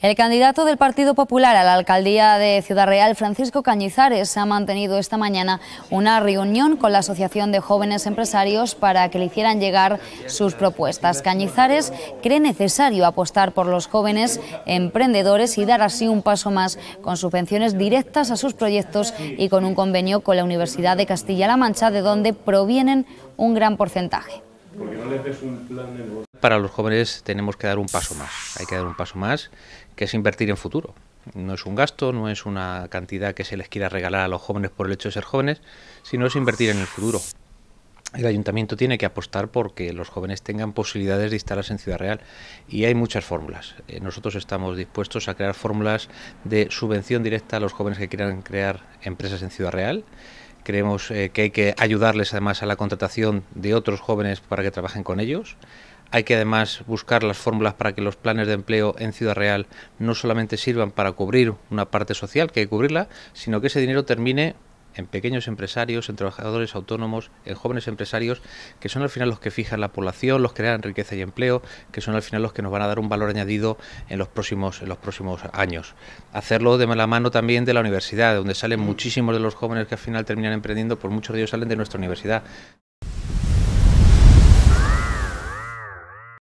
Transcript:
El candidato del Partido Popular a la alcaldía de Ciudad Real, Francisco Cañizares, ha mantenido esta mañana una reunión con la Asociación de Jóvenes Empresarios para que le hicieran llegar sus propuestas. Cañizares cree necesario apostar por los jóvenes emprendedores y dar así un paso más con subvenciones directas a sus proyectos y con un convenio con la Universidad de Castilla-La Mancha, de donde provienen un gran porcentaje. Para los jóvenes tenemos que dar un paso más, hay que dar un paso más, que es invertir en futuro. No es un gasto, no es una cantidad que se les quiera regalar a los jóvenes por el hecho de ser jóvenes, sino es invertir en el futuro. El ayuntamiento tiene que apostar porque los jóvenes tengan posibilidades de instalarse en Ciudad Real y hay muchas fórmulas. Eh, nosotros estamos dispuestos a crear fórmulas de subvención directa a los jóvenes que quieran crear empresas en Ciudad Real creemos eh, que hay que ayudarles además a la contratación de otros jóvenes para que trabajen con ellos. Hay que además buscar las fórmulas para que los planes de empleo en Ciudad Real no solamente sirvan para cubrir una parte social, que hay que cubrirla, sino que ese dinero termine en pequeños empresarios, en trabajadores autónomos, en jóvenes empresarios, que son al final los que fijan la población, los que crean riqueza y empleo, que son al final los que nos van a dar un valor añadido en los próximos, años. Hacerlo de la mano también de la universidad, donde salen mm. muchísimos de los jóvenes que al final terminan emprendiendo, por pues muchos de ellos salen de nuestra universidad.